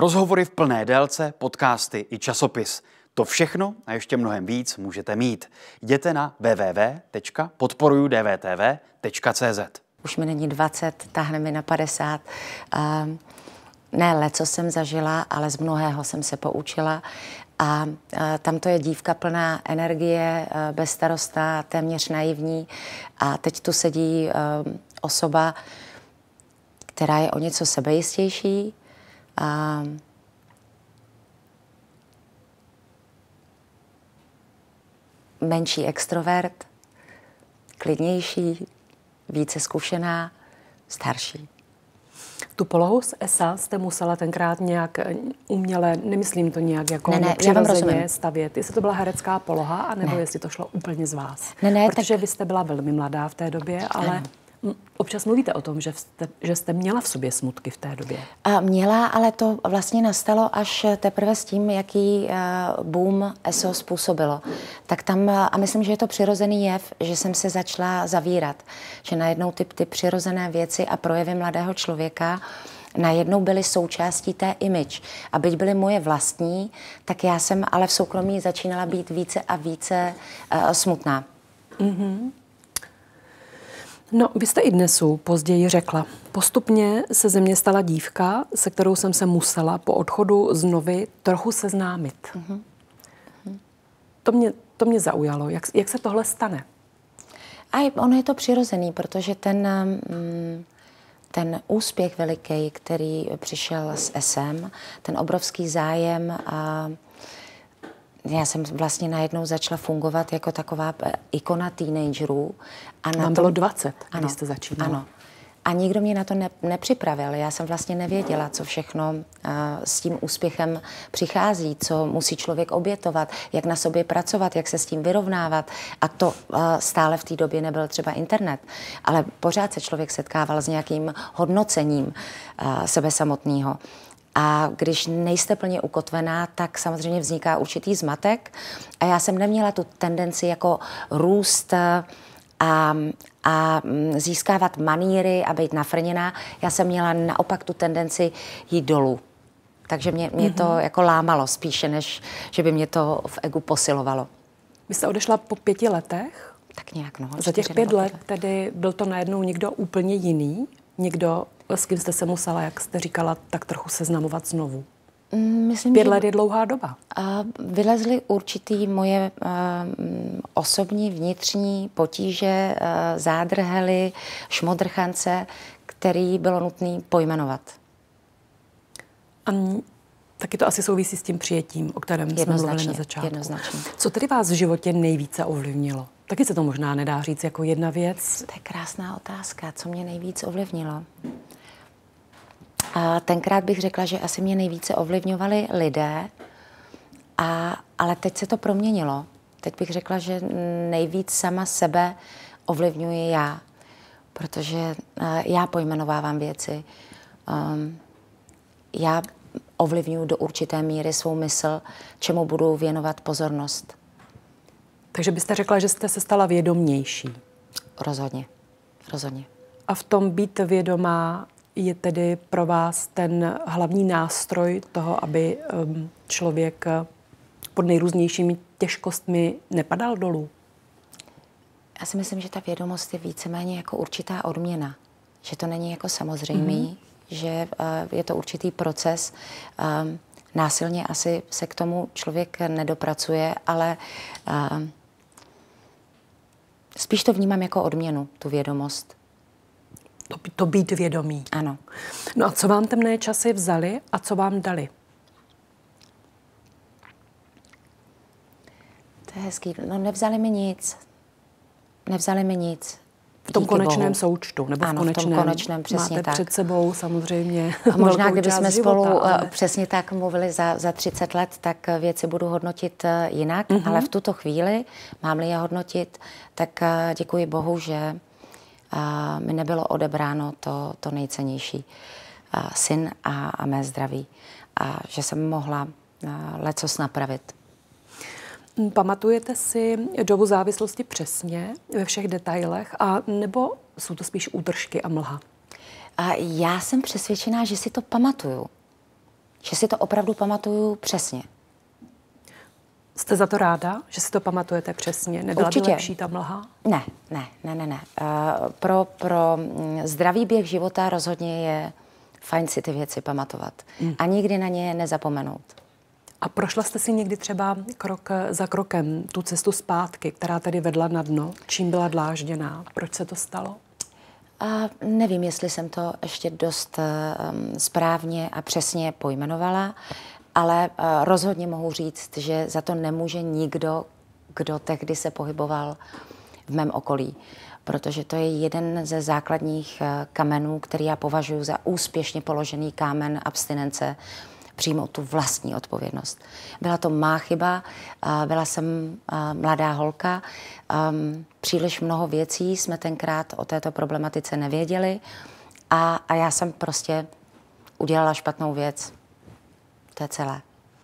Rozhovory v plné délce, podcasty i časopis. To všechno a ještě mnohem víc můžete mít. Jděte na www.podporujudvtv.cz Už mi není 20, tahne mi na 50. Um, ehm, ne, leco jsem zažila, ale z mnohého jsem se poučila. A, e, tam to je dívka plná energie, e, starosta, téměř naivní. A teď tu sedí ehm, osoba, která je o něco sebejistější, a menší extrovert, klidnější, více zkušená, starší. Tu polohu z ESA jste musela tenkrát nějak eh, uměle, nemyslím to nějak jako ne, ne, přirozeně stavět. Jestli to byla herecká poloha, anebo ne. jestli to šlo úplně z vás. Ne, ne, Protože tak... vy jste byla velmi mladá v té době, ale... Občas mluvíte o tom, že jste, že jste měla v sobě smutky v té době. A měla, ale to vlastně nastalo až teprve s tím, jaký eh, boom eso způsobilo. Tak tam, a myslím, že je to přirozený jev, že jsem se začala zavírat. Že najednou ty, ty přirozené věci a projevy mladého člověka najednou byly součástí té image. A byť byly moje vlastní, tak já jsem ale v soukromí začínala být více a více uh, smutná. Mm-hmm. No, vy jste i dnesu později řekla. Postupně se ze mě stala dívka, se kterou jsem se musela po odchodu znovu trochu seznámit. Mm-hmm. To, mě, to mě zaujalo. Jak, jak se tohle stane? A ono je to přirozený, protože ten, mm, ten úspěch veliký, který přišel s SM, ten obrovský zájem a já jsem vlastně najednou začala fungovat jako taková eh, ikona teenagerů. A na Vám bylo 20, ano, když jste začínala. Ano. A nikdo mě na to ne, nepřipravil. Já jsem vlastně nevěděla, co všechno uh, s tím úspěchem přichází, co musí člověk obětovat, jak na sobě pracovat, jak se s tím vyrovnávat. A to uh, stále v té době nebyl třeba internet. Ale pořád se člověk setkával s nějakým hodnocením uh, sebe samotného. A když nejste plně ukotvená, tak samozřejmě vzniká určitý zmatek. A já jsem neměla tu tendenci jako růst a, a mm, získávat maníry a být nafrněná. Já jsem měla naopak tu tendenci jít dolů. Takže mě, mě mm-hmm. to mhm. jako lámalo spíše, než že by mě to v egu posilovalo. Vy jste odešla po pěti letech? Tak nějak, no. Za těch pět let tedy byl to najednou někdo úplně jiný? někdo, s kým jste se musela, jak jste říkala, tak trochu seznamovat znovu? Mm, myslím, Pět let je dlouhá doba. A vylezly určitý moje a, eh, mm, osobní vnitřní potíže, a, eh, zádrhely, šmodrchance, který bylo nutné pojmenovat. A Taky to asi souvisí s tím přijetím, o kterém jsme mluvili na začátku. Jednoznačně. Co tedy vás v životě nejvíce ovlivnilo? Taky se to možná nedá říct jako jedna věc. To je krásná otázka. Co mě nejvíc ovlivnilo? A tenkrát bych řekla, že asi mě nejvíce ovlivňovali lidé, a, ale teď se to proměnilo. Teď bych řekla, že nejvíc sama sebe ovlivňuji já, protože uh, já pojmenovávám věci. Um, já ovlivňuji do určité míry svou mysl, čemu budu věnovat pozornost. Takže byste řekla, že jste se stala vědomější? Rozhodně, rozhodně. A v tom být vědomá je tedy pro vás ten hlavní nástroj toho, aby ehm, člověk eh, pod nejrůznějšími těžkostmi nepadal dolů? Já si myslím, že ta vědomost je víceméně jako určitá odměna. Že to není jako samozřejmé, mm-hmm že eh, je to určitý proces. Ehm, násilně asi se k tomu člověk nedopracuje, ale ehm, spíš to vnímám jako odměnu, tu vědomost. To, to být vědomí. Ano. No a co vám temné časy vzali a co vám dali? To je hezký. No nevzali mi nic. Nevzali mi nic. V tom Díky konečném bohu. součtu, nebo ano, v konečném, v tom konečném přesně máte tak. před sebou samozřejmě. A možná, kdybychom spolu ale... Eh, přesně tak mluvili za, za 30 let, tak eh, věci budu hodnotit eh, jinak, mm-hmm. ale v tuto chvíli, mám-li je hodnotit, tak děkuji Bohu, že mi nebylo odebráno to, to nejcennější syn a, a mé zdraví a že jsem mohla lecos napravit. Pamatujete si dobu závislosti přesně ve všech detailech a nebo jsou to spíš útržky a mlha? A já jsem přesvědčená, že si to pamatuju. Že si to opravdu pamatuju přesně. Jste za to ráda, že si to pamatujete přesně? Nebyla Určitě. by lepší ta mlha? Ne, ne, ne, ne. ne. Uh, pro, pro mm, zdravý běh života rozhodně je fajn si ty věci pamatovat. Hmm. A nikdy na ně nezapomenout. A prošla jste si někdy třeba krok za krokem tu cestu zpátky, která tady vedla na dno? Čím byla dlážděná? Proč se to stalo? A nevím, jestli jsem to ještě dost um, správně a přesně pojmenovala, ale uh, rozhodně mohu říct, že za to nemůže nikdo, kdo tehdy se pohyboval v mém okolí, protože to je jeden ze základních uh, kamenů, který já považuji za úspěšně položený kámen abstinence. Uh, přijmout tu vlastní odpovědnost. Byla to má chyba, byla jsem mladá holka, příliš mnoho věcí jsme tenkrát o této problematice nevěděli a, a já jsem prostě udělala špatnou věc. To je celé.